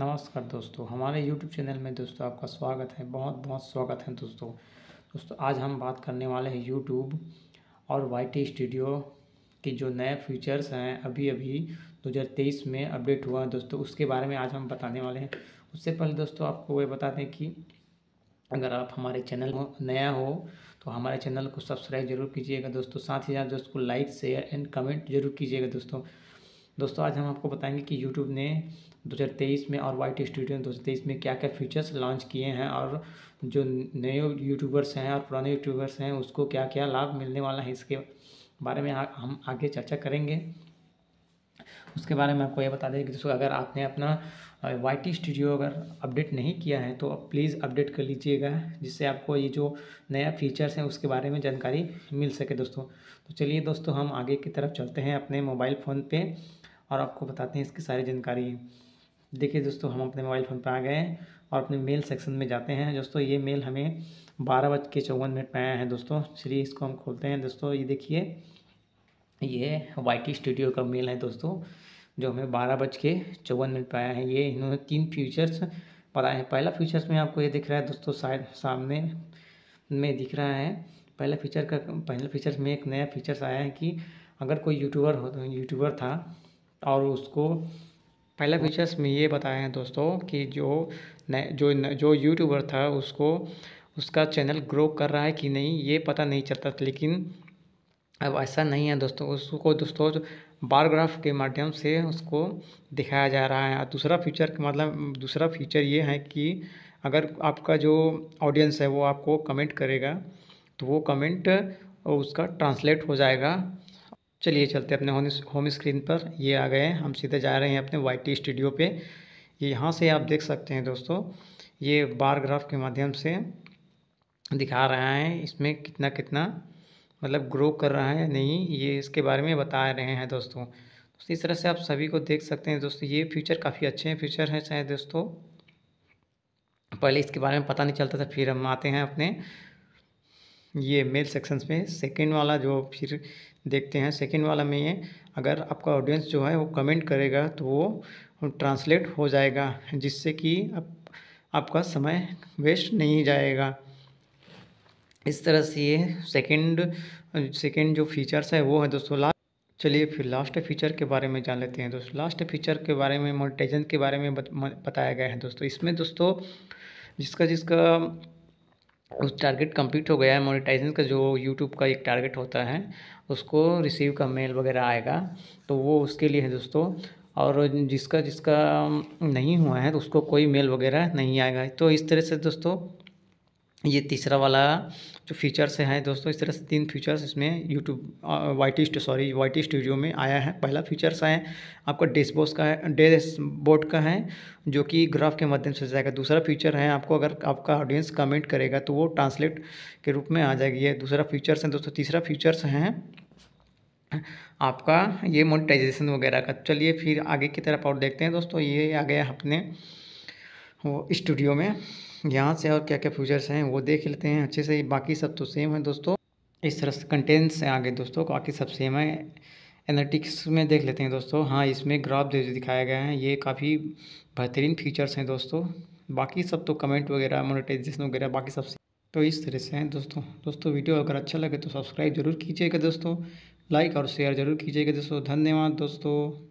नमस्कार दोस्तों हमारे YouTube चैनल में दोस्तों आपका स्वागत है बहुत बहुत स्वागत है दोस्तों दोस्तों आज हम बात करने वाले हैं YouTube और वाई स्टूडियो के जो नए फीचर्स हैं अभी अभी 2023 में अपडेट हुआ है दोस्तों उसके बारे में आज हम बताने वाले हैं उससे पहले दोस्तों आपको ये बता दें कि अगर आप हमारे चैनल नया हो तो हमारे चैनल को सब्सक्राइब जरूर कीजिएगा दोस्तों साथ ही साथ दोस्तों को लाइक शेयर एंड कमेंट जरूर कीजिएगा दोस्तों दोस्तों आज हम आपको बताएंगे कि यूट्यूब ने 2023 में और वाइट स्टूडियो ने दो में क्या क्या फीचर्स लॉन्च किए हैं और जो नए यूट्यूबर्स हैं और पुराने यूट्यूबर्स हैं उसको क्या क्या लाभ मिलने वाला है इसके बारे में आ, हम आगे चर्चा करेंगे उसके बारे में आपको ये बता दें कि दोस्तों अगर आपने अपना वाई टी स्टूडियो अगर अपडेट नहीं किया है तो प्लीज़ अपडेट कर लीजिएगा जिससे आपको ये जो नया फीचर्स हैं उसके बारे में जानकारी मिल सके दोस्तों तो चलिए दोस्तों हम आगे की तरफ चलते हैं अपने मोबाइल फ़ोन पे और आपको बताते हैं इसकी सारी जानकारी देखिए दोस्तों हम अपने मोबाइल फ़ोन पर आ गए और अपने मेल सेक्शन में जाते हैं दोस्तों ये मेल हमें बारह बज के चौवन मिनट पर आया है दोस्तों चलिए इसको हम खोलते हैं दोस्तों ये देखिए ये वाई स्टूडियो का मेल है दोस्तों जो हमें बारह बज के चौवन मिनट पर आया है ये इन्होंने तीन फीचर्स बताए हैं पहला फीचर्स में आपको ये दिख रहा है दोस्तों साइड सामने में दिख रहा है पहला फीचर का पहला फीचर्स में एक नया फीचर्स आया है कि अगर कोई यूट्यूबर हो यूट्यूबर था और उसको पहला फीचर्स में ये बताए हैं दोस्तों कि जो न, जो न, जो यूट्यूबर था उसको उसका चैनल ग्रो कर रहा है कि नहीं ये पता नहीं चलता था लेकिन अब ऐसा नहीं है दोस्तों उसको दोस्तों बारग्राफ के माध्यम से उसको दिखाया जा रहा है और दूसरा फीचर मतलब दूसरा फीचर ये है कि अगर आपका जो ऑडियंस है वो आपको कमेंट करेगा तो वो कमेंट उसका ट्रांसलेट हो जाएगा चलिए चलते अपने होम होम स्क्रीन पर ये आ गए हम सीधे जा रहे हैं अपने वाई टी स्टूडियो पे ये यहाँ से आप देख सकते हैं दोस्तों ये बार ग्राफ के माध्यम से दिखा रहा है इसमें कितना कितना मतलब ग्रो कर रहा है नहीं ये इसके बारे में बता रहे हैं दोस्तों तो इस तरह से आप सभी को देख सकते हैं दोस्तों ये फ्यूचर काफ़ी अच्छे हैं फ्यूचर हैं चाहे दोस्तों पहले इसके बारे में पता नहीं चलता था फिर हम आते हैं अपने ये मेल सेक्शंस में सेकंड वाला जो फिर देखते हैं सेकेंड वाला में ये अगर आपका ऑडियंस जो है वो कमेंट करेगा तो वो ट्रांसलेट हो जाएगा जिससे कि आप, आपका समय वेस्ट नहीं जाएगा इस तरह से ये सेकेंड सेकेंड जो फीचर्स है वो है दोस्तों लास्ट चलिए फिर लास्ट फीचर के बारे में जान लेते हैं दोस्तों लास्ट फीचर के बारे में मोनिटाइजेशन के बारे में बताया गया है दोस्तों इसमें दोस्तों जिसका जिसका उस टारगेट कंप्लीट हो गया है मोनिटाइजेशन का जो यूट्यूब का एक टारगेट होता है उसको रिसीव का मेल वगैरह आएगा तो वो उसके लिए है दोस्तों और जिसका जिसका नहीं हुआ है तो उसको कोई मेल वगैरह नहीं आएगा तो इस तरह से दोस्तों ये तीसरा वाला जो फीचर्स हैं दोस्तों इस तरह से तीन फीचर्स इसमें यूट्यूब वाइटिस्ट सॉरी वाइटी स्टूडियो में आया है पहला फीचर्स है आपका डेस्कबोर्ड का है डेस्कबोर्ड का है जो कि ग्राफ के माध्यम से जाएगा दूसरा फीचर है आपको अगर आपका ऑडियंस कमेंट करेगा तो वो ट्रांसलेट के रूप में आ जाएगी ये दूसरा फीचर्स है दोस्तों तीसरा फीचर्स हैं आपका ये मोनिटाइजेशन वगैरह का चलिए फिर आगे की तरफ और देखते हैं दोस्तों ये आ गया अपने वो स्टूडियो में यहाँ से और क्या क्या फीचर्स हैं वो देख लेते हैं अच्छे से बाकी सब तो सेम है दोस्तों इस तरह से कंटेंट्स हैं आगे दोस्तों बाकी सब सेम है एनालिटिक्स में देख लेते हैं दोस्तों हाँ इसमें ग्राफ जो दिखाया गया है ये काफ़ी बेहतरीन फीचर्स हैं दोस्तों बाकी सब तो कमेंट वगैरह मोनिटाइजेशन वगैरह बाकी सब तो इस तरह से हैं दोस्तों दोस्तों वीडियो अगर अच्छा लगे तो सब्सक्राइब जरूर कीजिएगा दोस्तों लाइक और शेयर जरूर कीजिएगा दोस्तों धन्यवाद दोस्तों